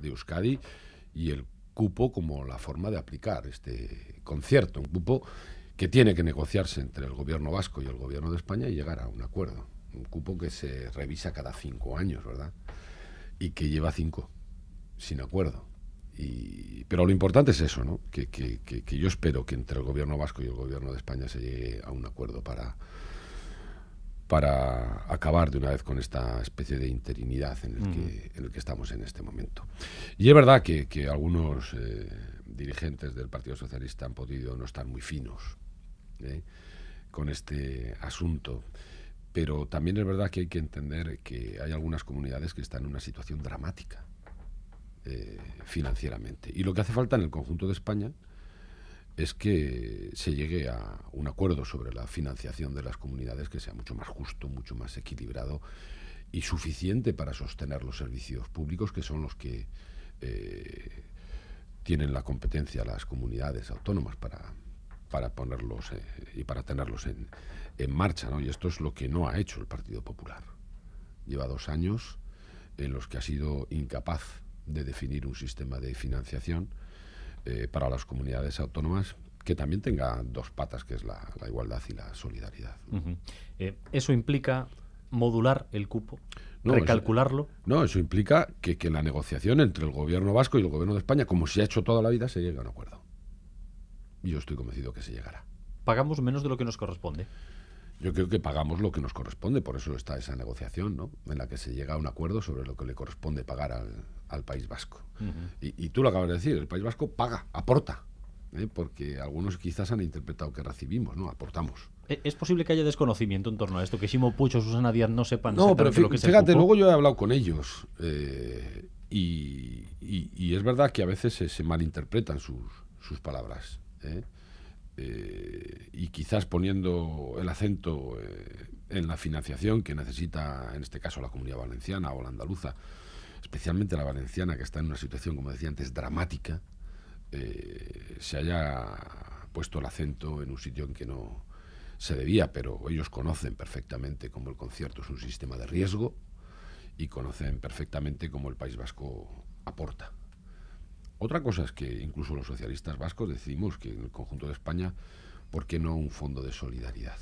de Euskadi y el cupo como la forma de aplicar este concierto, un cupo que tiene que negociarse entre el gobierno vasco y el gobierno de España y llegar a un acuerdo, un cupo que se revisa cada cinco años, ¿verdad? Y que lleva cinco sin acuerdo. pero lo importante es eso, ¿no? que yo espero que entre el gobierno vasco y el gobierno de España se llegue a un acuerdo para para acabar de una vez con esta especie de interinidad en el, que, mm. estamos en este momento. Y es verdad que, algunos eh, dirigentes del Partido Socialista han podido no estar muy finos ¿eh? con este asunto, pero también es verdad que hay que entender que hay algunas comunidades que están en una situación dramática eh, financieramente. Y lo que hace falta en el conjunto de España es que se llegue a un acuerdo sobre la financiación de las comunidades que sea mucho más justo, mucho más equilibrado y suficiente para sostener los servicios públicos que son los que eh, tienen la competencia las comunidades autónomas para, ponerlos eh, y para tenerlos en, marcha. ¿no? Y esto es lo que no ha hecho el Partido Popular. Lleva dos años en los que ha sido incapaz de definir un sistema de financiación eh, para las comunidades autónomas que también tenga dos patas, que es la, igualdad y la solidaridad. Eh, ¿Eso implica modular el cupo? ¿Recalcularlo? no, eso implica que, que la negociación entre el gobierno vasco y el gobierno de España, como se ha hecho toda la vida, se llegue a un acuerdo. Y yo estoy convencido que se llegará. ¿Pagamos menos de lo que nos corresponde? Yo creo que pagamos lo que nos corresponde, por eso está esa negociación, ¿no? En la que se llega a un acuerdo sobre lo que le corresponde pagar al, País Vasco. y, tú lo acabas de decir, el País Vasco paga, aporta, ¿eh? porque algunos quizás han interpretado que recibimos, ¿no? Aportamos. ¿E, ¿Es posible que haya desconocimiento en torno a esto? Que Simo Pucho, Susana Díaz no sepan no, pero fíjate, luego yo he hablado con ellos eh, y, es verdad que a veces se, malinterpretan sus, sus palabras. ¿eh? Eh, y quizás poniendo el acento eh, en la financiación que necesita, en este caso, la comunidad valenciana o la andaluza, especialmente la valenciana, que está en una situación, como decía antes, dramática, eh, se haya puesto el acento en un sitio en que no se debía, pero ellos conocen perfectamente cómo el concierto es un sistema de riesgo y conocen perfectamente cómo el País Vasco aporta. Otra cosa es que incluso los socialistas vascos decimos que en el conjunto de España, ¿por qué no un fondo de solidaridad?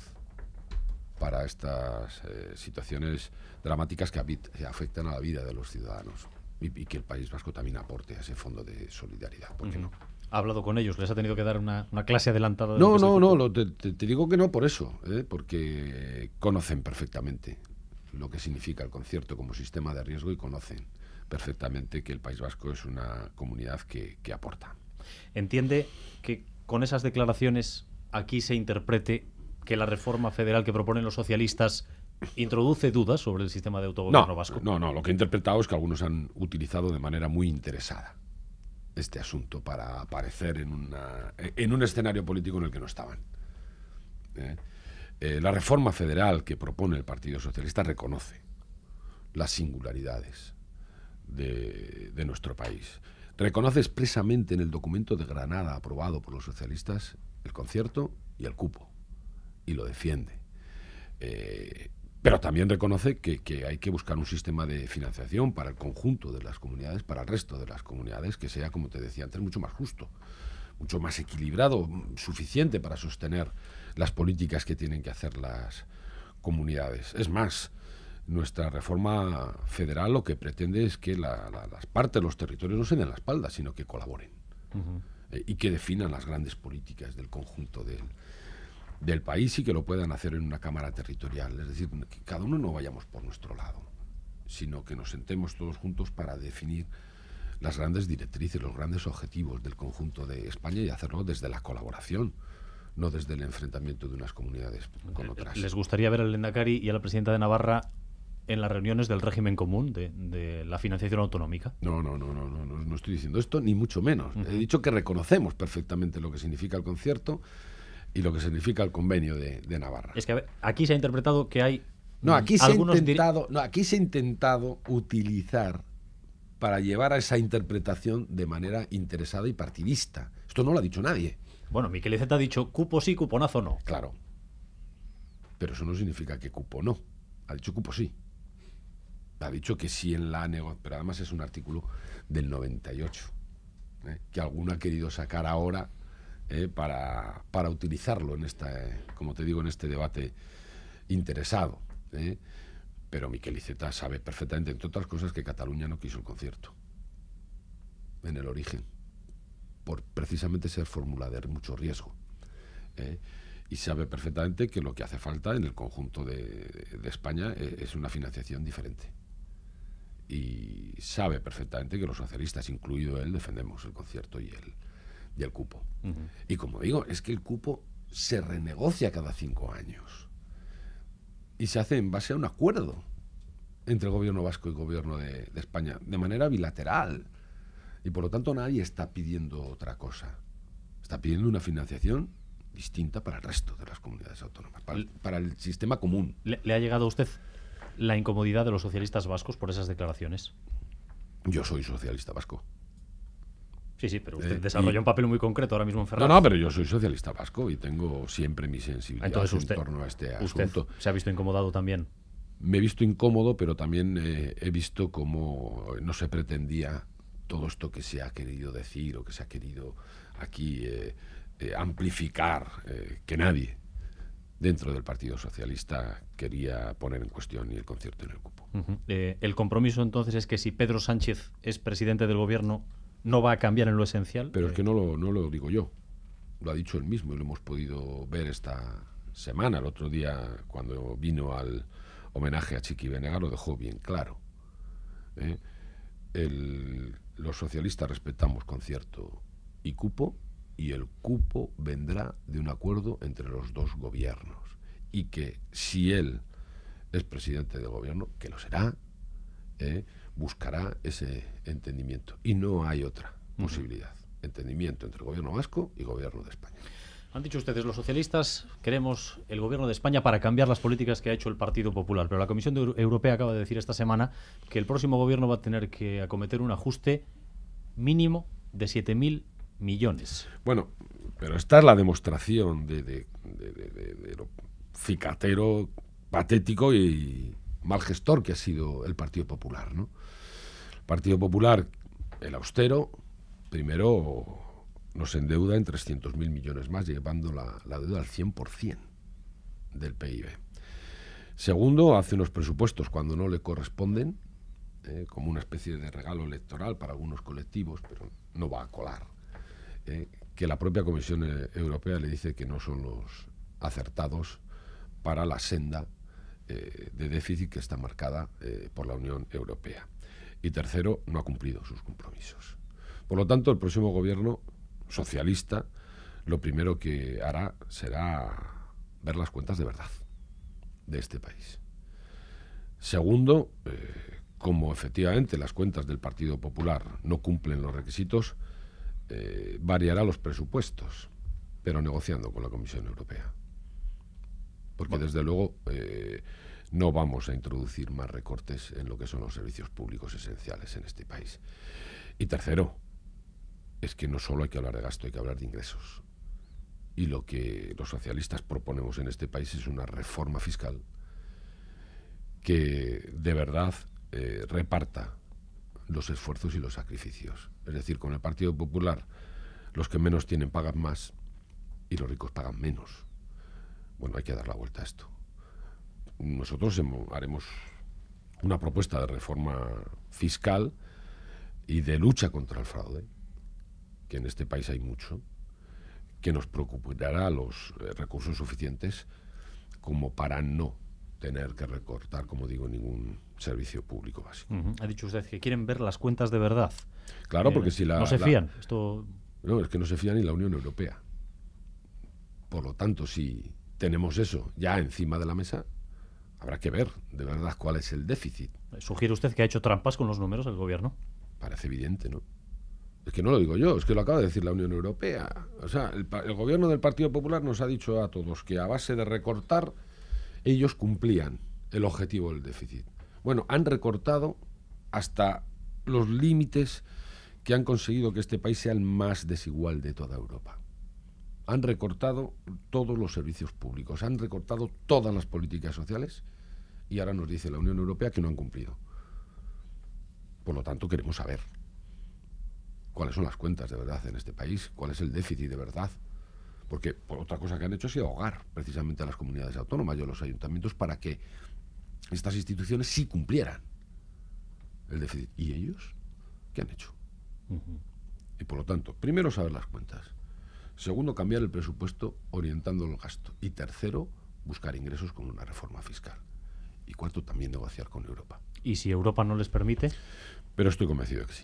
para estas eh, situaciones dramáticas que afectan a la vida de los ciudadanos y, que el País Vasco también aporte a ese fondo de solidaridad. ¿Por qué no? ¿Ha hablado con ellos? ¿Les ha tenido que dar una, clase adelantada? no, no, no, te, digo que no por eso, ¿eh? porque conocen perfectamente lo que significa el concierto como sistema de riesgo y conocen perfectamente que el País Vasco es una comunidad que, aporta. ¿Entiende que con esas declaraciones aquí se interprete que la reforma federal que proponen los socialistas introduce dudas sobre el sistema de autogobierno vasco? No, no, lo que he interpretado es que algunos han utilizado de manera muy interesada este asunto para aparecer en, una, en un escenario político en el que no estaban. ¿Eh? Eh, la reforma federal que propone el Partido Socialista reconoce las singularidades de, nuestro país. Reconoce expresamente en el documento de Granada aprobado por los socialistas el concierto y el cupo, y lo defiende. Eh, pero también reconoce que, que, hay que buscar un sistema de financiación para el conjunto de las comunidades, para el resto de las comunidades, que sea, como te decía antes, mucho más justo, mucho más equilibrado, suficiente para sostener las políticas que tienen que hacer las comunidades. Es más, nuestra reforma federal lo que pretende es que las partes, los territorios no se den la espalda, sino que colaboren eh, y que definan las grandes políticas del conjunto del, país y que lo puedan hacer en una Cámara territorial. Es decir, que cada uno no vayamos por nuestro lado, sino que nos sentemos todos juntos para definir las grandes directrices, los grandes objetivos del conjunto de España y hacerlo desde la colaboración no desde el enfrentamiento de unas comunidades con otras. ¿Les gustaría ver al Lendakari y a la presidenta de Navarra en las reuniones del régimen común de, la financiación autonómica. No, no, no, no, no, no, estoy diciendo esto, ni mucho menos. He dicho que reconocemos perfectamente lo que significa el concierto y lo que significa el convenio de, Navarra. Es que aquí se ha interpretado que hay... No, aquí, se ha, intentado, aquí se ha intentado utilizar para llevar a esa interpretación de manera interesada y partidista. Esto no lo ha dicho nadie. Bueno, Miquel Iceta ha dicho cupo sí, cuponazo no. Claro. Pero eso no significa que cupo no. Ha dicho cupo sí ha dicho que sí en la negociación, pero además es un artículo del 98, ¿eh? que alguno ha querido sacar ahora ¿eh? para, utilizarlo en esta, como te digo, en este debate interesado. ¿eh? Pero Miquel Iceta sabe perfectamente, entre otras cosas, que Cataluña no quiso el concierto en el origen, por precisamente ser fórmula de mucho riesgo y sabe perfectamente que lo que hace falta en el conjunto de, España es una financiación diferente y sabe perfectamente que los socialistas, incluido él, defendemos el concierto y el, cupo. Y como digo, es que el cupo se renegocia cada cinco años y se hace en base a un acuerdo entre el gobierno vasco y el gobierno de, España, de manera bilateral. Y por lo tanto nadie está pidiendo otra cosa. Está pidiendo una financiación distinta para el resto de las comunidades autónomas, para el, sistema común. ¿Le ha llegado a usted? la incomodidad de los socialistas vascos por esas declaraciones? Yo soy socialista vasco. Sí, sí, pero usted eh, desarrolla un papel muy concreto ahora mismo en Ferraz. No, no, pero yo soy socialista vasco y tengo siempre mi sensibilidad en torno a este asunto. ¿Se ha visto incomodado también? Me he visto incómodo, pero también eh, he visto cómo eh, no se pretendía todo esto que se ha querido decir o que se ha querido aquí amplificar, que nadie dentro del Partido Socialista quería poner en cuestión y el concierto en el cupo. Eh, el compromiso entonces es que si Pedro Sánchez es presidente del gobierno, no va a cambiar en lo esencial. Pero es que eh, no lo, no digo yo, lo ha dicho él mismo y lo hemos podido ver esta semana, el otro día cuando vino al homenaje a Chiqui venega lo dejó bien claro. ¿eh? los socialistas respetamos concierto y cupo y el cupo vendrá de un acuerdo entre los dos gobiernos. Y que si él es presidente del gobierno, que lo será, ¿eh? buscará ese entendimiento. Y no hay otra posibilidad. Entendimiento entre el gobierno vasco y el gobierno de España. Han dicho ustedes, los socialistas queremos el gobierno de España para cambiar las políticas que ha hecho el Partido Popular, pero la Comisión Europea acaba de decir esta semana que el próximo gobierno va a tener que acometer un ajuste mínimo de 7.000 millones. Bueno, pero esta es la demostración de, lo cicatero, patético y mal gestor que ha sido el Partido Popular. El Partido Popular, el austero, primero nos endeuda en 300.000 millones más, llevando la, deuda al 100% del PIB. Segundo, hace unos presupuestos cuando no le corresponden, ¿eh? como una especie de regalo electoral para algunos colectivos, pero no va a colar eh, que la propia Comisión eh, Europea le dice que no son los acertados para la senda eh, de déficit que está marcada por la Unión Europea. Y tercero, no ha cumplido sus compromisos. Por lo tanto, el próximo gobierno socialista lo primero que hará será ver las cuentas de verdad de este país. Segundo, como efectivamente las cuentas del Partido Popular no cumplen los requisitos, eh, variará los presupuestos, pero negociando con la Comisión Europea. Porque desde luego eh, no vamos a introducir más recortes en lo que son los servicios públicos esenciales en este país. Y tercero, es que no solo hay que hablar de gasto, hay que hablar de ingresos. Y lo que los socialistas proponemos en este país es una reforma fiscal que de verdad eh, reparta los esfuerzos y los sacrificios es decir, con el Partido Popular los que menos tienen pagan más y los ricos pagan menos. Bueno, hay que dar la vuelta a esto. Nosotros haremos una propuesta de reforma fiscal y de lucha contra el fraude, que en este país hay mucho, que nos preocupará los eh, recursos suficientes como para no tener que recortar, como digo, ningún servicio público básico. Ha dicho usted que quieren ver las cuentas de verdad. Claro, eh, porque si la... No se fían. esto... No, es que no se fían ni la Unión Europea. Por lo tanto, si tenemos eso ya encima de la mesa, habrá que ver de verdad cuál es el déficit. Eh, ¿Sugiere usted que ha hecho trampas con los números del gobierno? Parece evidente, ¿no? Es que no lo digo yo, es que lo acaba de decir la Unión Europea. O sea, el gobierno del Partido Popular nos ha dicho a todos que a base de recortar ellos cumplían el objetivo del déficit. Bueno, han recortado hasta los límites que han conseguido que este país sea el más desigual de toda Europa. Han recortado todos los servicios públicos, han recortado todas las políticas sociales y ahora nos dice la Unión Europea que no han cumplido. Por lo tanto, queremos saber cuáles son las cuentas de verdad en este país, cuál es el déficit de verdad. Porque otra cosa que han hecho es ahogar precisamente a las comunidades autónomas y a los ayuntamientos para que estas instituciones sí cumplieran el déficit. ¿Y ellos qué han hecho? Y por lo tanto, primero saber las cuentas. Segundo, cambiar el presupuesto orientando el gasto. Y tercero, buscar ingresos con una reforma fiscal. Y cuarto, también negociar con Europa. ¿Y si Europa no les permite? Pero estoy convencido que sí.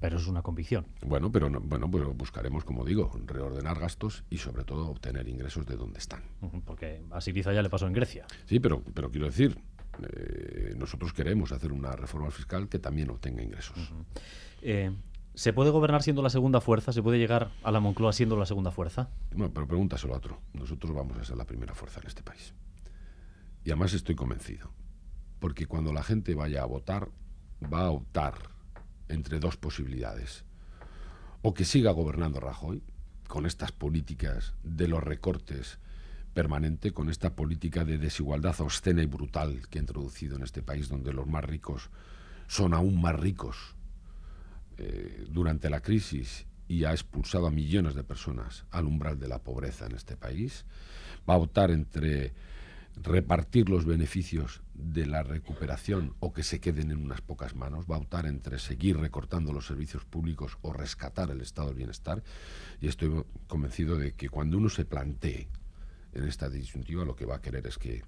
Pero es una convicción. Bueno, pero bueno, pues buscaremos, como digo, reordenar gastos y sobre todo obtener ingresos de donde están. Porque a quizá ya le pasó en Grecia. Sí, pero, pero quiero decir, eh, nosotros queremos hacer una reforma fiscal que también obtenga ingresos. Eh, ¿Se puede gobernar siendo la segunda fuerza? ¿Se puede llegar a la Moncloa siendo la segunda fuerza? Bueno, pero pregúntaselo a otro. Nosotros vamos a ser la primera fuerza en este país. Y además estoy convencido. Porque cuando la gente vaya a votar, va a optar entre dos posibilidades. O que siga gobernando Rajoy, con estas políticas de los recortes permanente con esta política de desigualdad obscena y brutal que ha introducido en este país, donde los más ricos son aún más ricos eh, durante la crisis y ha expulsado a millones de personas al umbral de la pobreza en este país. Va a optar entre repartir los beneficios de la recuperación o que se queden en unas pocas manos, va a optar entre seguir recortando los servicios públicos o rescatar el estado del bienestar. Y estoy convencido de que cuando uno se plantee en esta disyuntiva lo que va a querer es que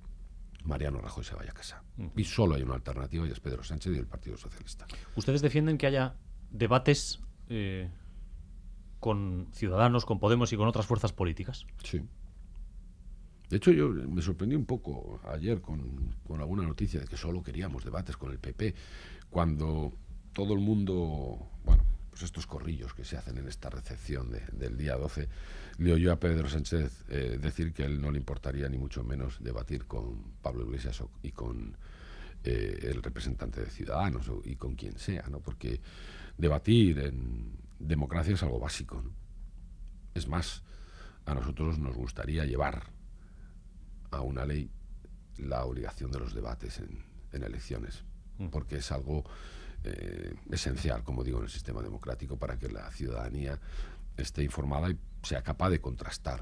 Mariano Rajoy se vaya a casa. Y solo hay una alternativa y es Pedro Sánchez y el Partido Socialista. ¿Ustedes defienden que haya debates eh, con Ciudadanos, con Podemos y con otras fuerzas políticas? Sí. De hecho, yo me sorprendí un poco ayer con, con alguna noticia de que solo queríamos debates con el PP, cuando todo el mundo, bueno, pues estos corrillos que se hacen en esta recepción del día 12, le oyó a Pedro Sánchez eh, decir que él no le importaría ni mucho menos debatir con Pablo Iglesias y con eh, el representante de Ciudadanos y con quien sea, ¿no? porque debatir en democracia es algo básico. Es más, a nosotros nos gustaría llevar a una ley la obligación de los debates en elecciones, mm. porque es algo eh, esencial, como digo, en el sistema democrático para que la ciudadanía esté informada y sea capaz de contrastar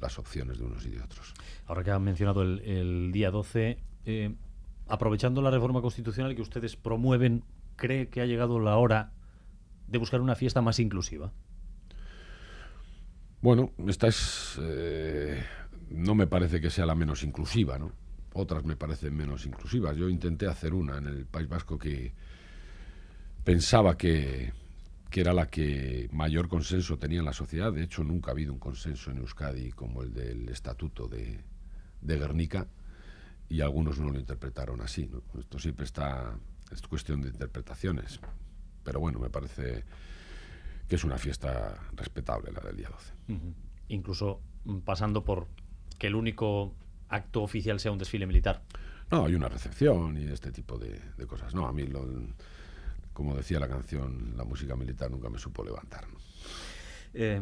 las opciones de unos y de otros. Ahora que han mencionado el, día 12, eh, aprovechando la reforma constitucional que ustedes promueven, ¿cree que ha llegado la hora de buscar una fiesta más inclusiva? Bueno, esta es. Eh, no me parece que sea la menos inclusiva, ¿no? Otras me parecen menos inclusivas. Yo intenté hacer una en el País Vasco que, pensaba que, que era la que mayor consenso tenía en la sociedad. De hecho, nunca ha habido un consenso en Euskadi como el del Estatuto de, de Guernica y algunos no lo interpretaron así. Esto siempre está, es cuestión de interpretaciones. Pero bueno, me parece que es una fiesta respetable la del día 12. Incluso mm, pasando por que el único acto oficial sea un desfile militar. No, hay una recepción y este tipo de, de cosas. No, a mí lo como decía la canción, la música militar nunca me supo levantar. Eh,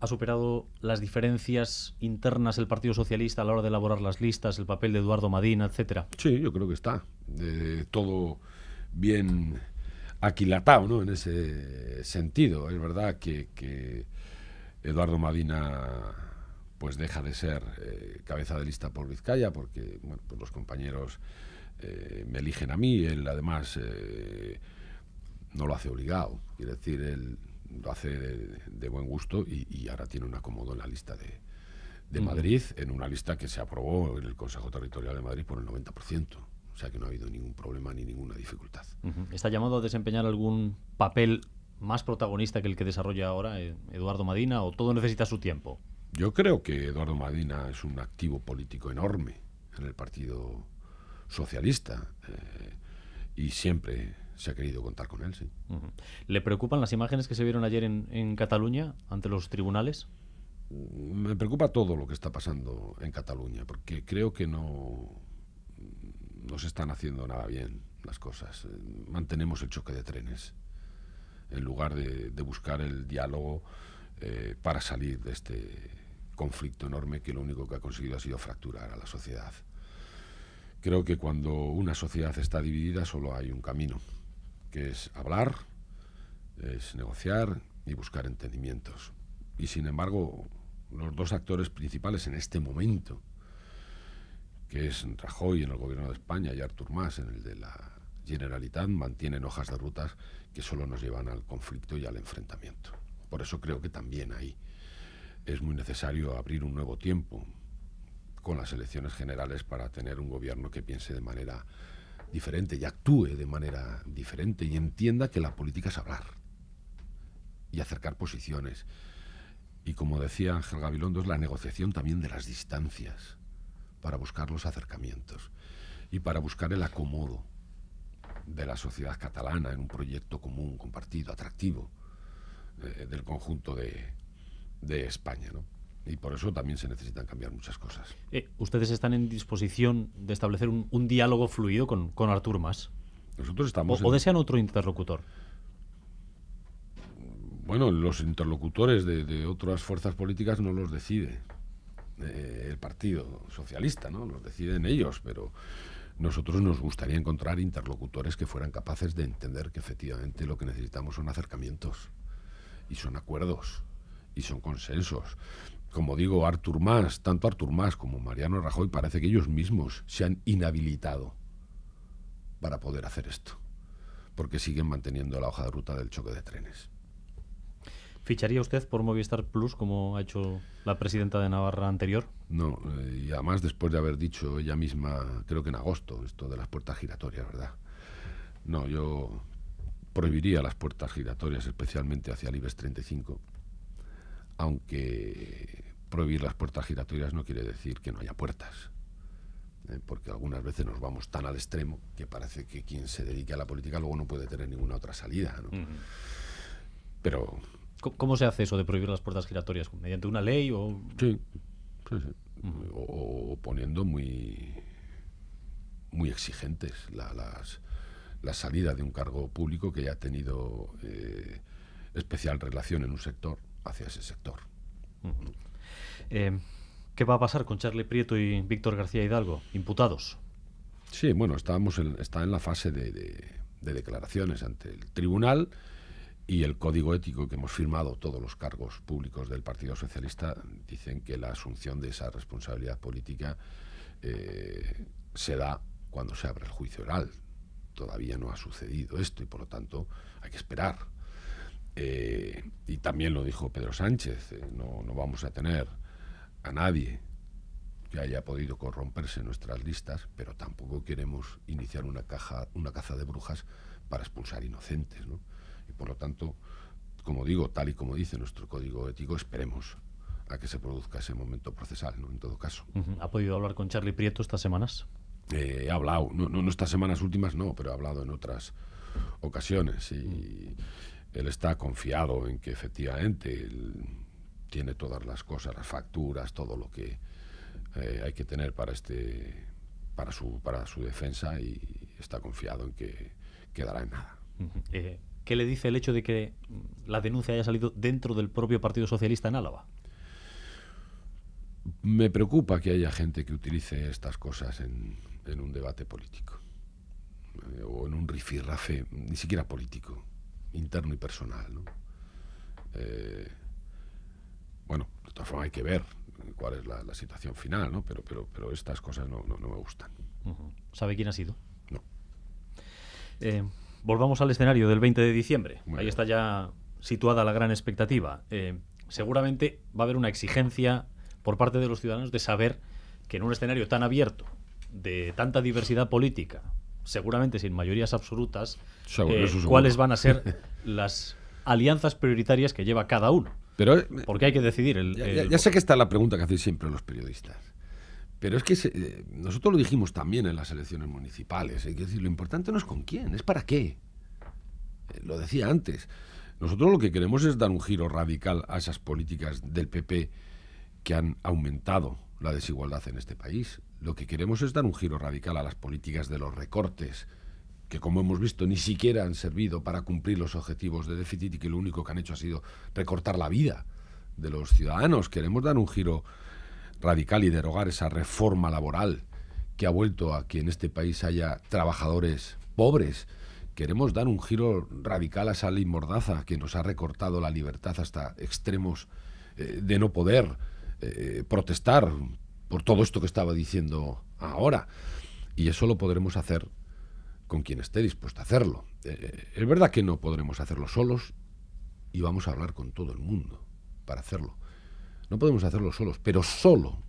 ¿Ha superado las diferencias internas el Partido Socialista a la hora de elaborar las listas, el papel de Eduardo Madina, etcétera? Sí, yo creo que está. todo bien aquilatado, ¿no? En ese sentido. Es verdad que, Eduardo Madina pues deja de ser eh, cabeza de lista por Vizcaya porque pues, los compañeros eh, me eligen a mí, él además eh, no lo hace obligado, quiere decir, él lo hace de, buen gusto y, ahora tiene un acomodo en la lista de, de Madrid, en una lista que se aprobó en el Consejo Territorial de Madrid por el 90%. O sea que no ha habido ningún problema ni ninguna dificultad. ¿Está llamado a desempeñar algún papel más protagonista que el que desarrolla ahora eh, Eduardo Madina o todo necesita su tiempo? Yo creo que Eduardo Madina es un activo político enorme en el Partido socialista eh, y siempre se ha querido contar con él, ¿Le preocupan las imágenes que se vieron ayer en, Cataluña ante los tribunales? Mm, me preocupa todo lo que está pasando en Cataluña, porque creo que no, nos se están haciendo nada bien las cosas. Eh, mantenemos el choque de trenes en lugar de, buscar el diálogo eh, para salir de este conflicto enorme que lo único que ha conseguido ha sido fracturar a la sociedad. Creo que cuando una sociedad está dividida solo hay un camino, que es hablar, es negociar y buscar entendimientos. Y sin embargo, los dos actores principales en este momento, que es Rajoy en el gobierno de España y Artur Mas en el de la Generalitat, mantienen hojas de rutas que solo nos llevan al conflicto y al enfrentamiento. Por eso creo que también ahí es muy necesario abrir un nuevo tiempo, con las elecciones generales para tener un gobierno que piense de manera diferente y actúe de manera diferente y entienda que la política es hablar y acercar posiciones. Y como decía Ángel Gabilondo, es la negociación también de las distancias para buscar los acercamientos y para buscar el acomodo de la sociedad catalana en un proyecto común, compartido, atractivo eh, del conjunto de, de España. ¿no? Y por eso también se necesitan cambiar muchas cosas. Eh, ¿Ustedes están en disposición de establecer un, diálogo fluido con, Artur Mas? Nosotros estamos. ¿O, desean otro interlocutor? Bueno, los interlocutores de, otras fuerzas políticas no los decide eh, el Partido Socialista, ¿no? Los deciden ellos, pero nosotros nos gustaría encontrar interlocutores que fueran capaces de entender que efectivamente lo que necesitamos son acercamientos y son acuerdos y son consensos como digo, Artur Mas, tanto Artur Mas como Mariano Rajoy, parece que ellos mismos se han inhabilitado para poder hacer esto, porque siguen manteniendo la hoja de ruta del choque de trenes. ¿Ficharía usted por Movistar Plus como ha hecho la presidenta de Navarra anterior? No, eh, y además después de haber dicho ella misma, creo que en agosto, esto de las puertas giratorias, ¿verdad? No, yo prohibiría las puertas giratorias, especialmente hacia el IBEX 35, aunque prohibir las puertas giratorias no quiere decir que no haya puertas, ¿eh? porque algunas veces nos vamos tan al extremo que parece que quien se dedique a la política luego no puede tener ninguna otra salida. Pero... ¿Cómo se hace eso de prohibir las puertas giratorias? ¿Mediante una ley o...? Sí, o, poniendo muy, muy exigentes la, salida de un cargo público que haya tenido eh, especial relación en un sector hacia ese sector. Eh, ¿Qué va a pasar con Charlie Prieto y Víctor García Hidalgo, imputados? Sí, bueno, estábamos en, está en la fase de, declaraciones ante el tribunal y el código ético que hemos firmado todos los cargos públicos del Partido Socialista dicen que la asunción de esa responsabilidad política eh, se da cuando se abre el juicio oral. Todavía no ha sucedido esto y por lo tanto hay que esperar. Eh, y también lo dijo Pedro Sánchez, eh, no, no, vamos a tener a nadie que haya podido corromperse nuestras listas, pero tampoco queremos iniciar una, caja, una caza de brujas para expulsar inocentes. ¿no? Y por lo tanto, como digo, tal y como dice nuestro código ético, esperemos a que se produzca ese momento procesal, ¿no? en todo caso. ¿Ha podido hablar con Charlie Prieto estas semanas? Eh, he hablado, no, no, estas semanas últimas no, pero he hablado en otras ocasiones y, mm. Él está confiado en que efectivamente tiene todas las cosas, las facturas, todo lo que eh, hay que tener para este para su para su defensa y está confiado en que quedará en nada. Eh, ¿Qué le dice el hecho de que la denuncia haya salido dentro del propio Partido Socialista en Álava? Me preocupa que haya gente que utilice estas cosas en, un debate político eh, o en un rifirrafe, ni siquiera político interno y personal. ¿no? Eh, bueno, de todas formas hay que ver cuál es la, situación final, ¿no? pero, pero, pero estas cosas no, me gustan. ¿Sabe quién ha sido? No. Eh, volvamos al escenario del 20 de diciembre. Ahí está ya situada la gran expectativa. Eh, seguramente va a haber una exigencia por parte de los ciudadanos de saber que en un escenario tan abierto, de tanta diversidad política, seguramente sin mayorías absolutas, eh, cuáles van a ser las alianzas prioritarias que lleva cada uno. Pero, eh, Porque hay que decidir. ya, sé que está la pregunta que hacéis siempre los periodistas. Pero es que eh, nosotros lo dijimos también en las elecciones municipales. Hay que decir, lo importante no es con quién, es para qué. lo decía antes. Nosotros lo que queremos es dar un giro radical a esas políticas del PP que han aumentado la desigualdad en este país. Lo que queremos es dar un giro radical a las políticas de los recortes, que como hemos visto ni siquiera han servido para cumplir los objetivos de déficit y que lo único que han hecho ha sido recortar la vida de los ciudadanos. Queremos dar un giro radical y derogar esa reforma laboral que ha vuelto a que en este país haya trabajadores pobres. Queremos dar un giro radical a esa ley mordaza que nos ha recortado la libertad hasta extremos eh, de no poder eh, protestar por todo esto que estaba diciendo ahora. Y eso lo podremos hacer con quien esté dispuesto a hacerlo. Eh, es verdad que no podremos hacerlo solos y vamos a hablar con todo el mundo para hacerlo. No podemos hacerlo solos, pero solo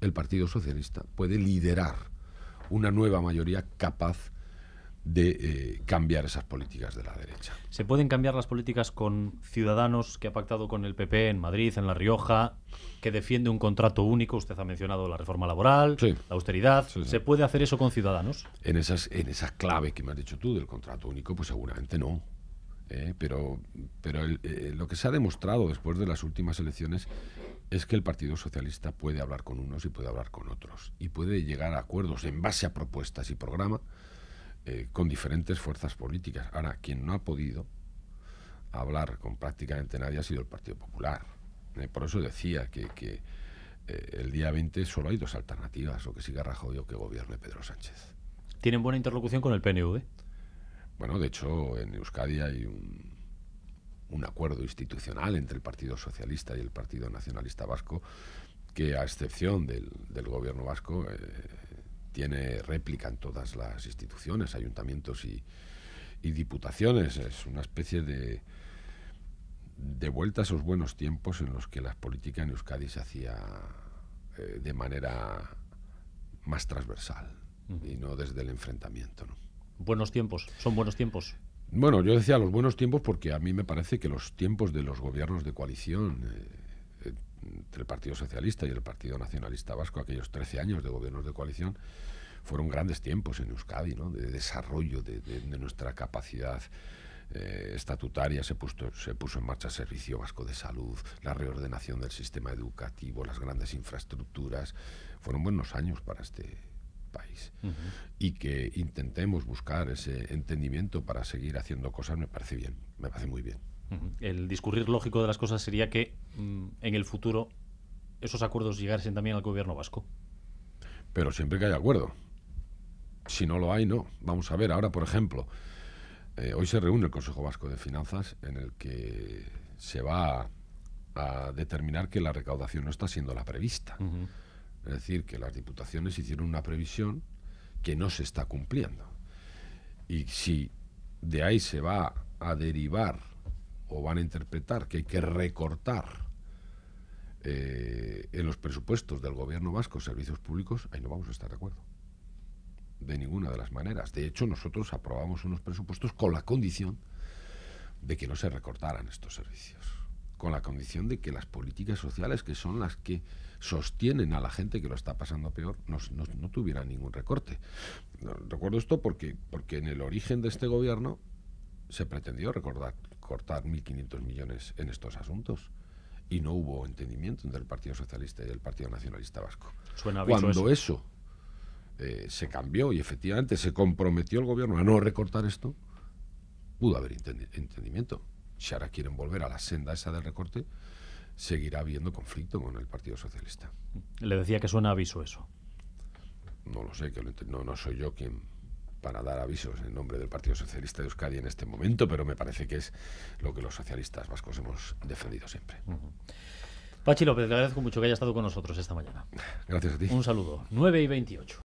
el Partido Socialista puede liderar una nueva mayoría capaz de eh, cambiar esas políticas de la derecha. ¿Se pueden cambiar las políticas con Ciudadanos que ha pactado con el PP en Madrid, en La Rioja, que defiende un contrato único? Usted ha mencionado la reforma laboral, la austeridad. ¿Se puede hacer eso con Ciudadanos? En esas, en clave que me has dicho tú del contrato único, pues seguramente no. ¿eh? pero pero eh, lo que se ha demostrado después de las últimas elecciones es que el Partido Socialista puede hablar con unos y puede hablar con otros y puede llegar a acuerdos en base a propuestas y programa eh, con diferentes fuerzas políticas. Ahora, quien no ha podido hablar con prácticamente nadie ha sido el Partido Popular. Eh, por eso decía que, eh, el día 20 solo hay dos alternativas, o que siga Rajoy o que gobierne Pedro Sánchez. ¿Tienen buena interlocución con el PNV? Bueno, de hecho, en Euskadi hay un, acuerdo institucional entre el Partido Socialista y el Partido Nacionalista Vasco que, a excepción del, gobierno vasco, tiene réplica en todas las instituciones, ayuntamientos y, diputaciones. Es una especie de, de vuelta a esos buenos tiempos en los que la política en Euskadi se hacía eh, de manera más transversal y no desde el enfrentamiento. Buenos tiempos, son buenos tiempos. Bueno, yo decía los buenos tiempos porque a mí me parece que los tiempos de los gobiernos de coalición... Eh, entre el Partido Socialista y el Partido Nacionalista Vasco, aquellos 13 años de gobiernos de coalición, fueron grandes tiempos en Euskadi, ¿no? de desarrollo de, nuestra capacidad eh, estatutaria, se, puso, se puso en marcha el Servicio Vasco de Salud, la reordenación del sistema educativo, las grandes infraestructuras. Fueron buenos años para este país. Y que intentemos buscar ese entendimiento para seguir haciendo cosas me parece bien, me parece muy bien. El discurrir lógico de las cosas sería que mm, en el futuro esos acuerdos llegasen también al gobierno vasco. Pero siempre que haya acuerdo. Si no lo hay, no. Vamos a ver, ahora, por ejemplo, eh, hoy se reúne el Consejo Vasco de Finanzas en el que se va a, determinar que la recaudación no está siendo la prevista. Es decir, que las diputaciones hicieron una previsión que no se está cumpliendo. Y si de ahí se va a derivar o van a interpretar que hay que recortar eh, en los presupuestos del gobierno vasco servicios públicos, ahí no vamos a estar de acuerdo. De ninguna de las maneras. De hecho, nosotros aprobamos unos presupuestos con la condición de que no se recortaran estos servicios. Con la condición de que las políticas sociales, que son las que sostienen a la gente que lo está pasando peor, no, tuvieran ningún recorte. Recuerdo esto porque, porque en el origen de este gobierno se pretendió recordar cortar 1.500 millones en estos asuntos. Y no hubo entendimiento entre el Partido Socialista y el Partido Nacionalista Vasco. Cuando eso, eh, se cambió y efectivamente se comprometió el gobierno a no recortar esto, pudo haber entendimiento. Si ahora quieren volver a la senda esa del recorte, seguirá habiendo conflicto con el Partido Socialista. Le decía que suena aviso eso. No lo sé, que no soy yo quien para dar avisos en nombre del Partido Socialista de Euskadi en este momento, pero me parece que es lo que los socialistas vascos hemos defendido siempre. Pachi López, le agradezco mucho que haya estado con nosotros esta mañana. Gracias a ti. Un saludo. 9 y 28.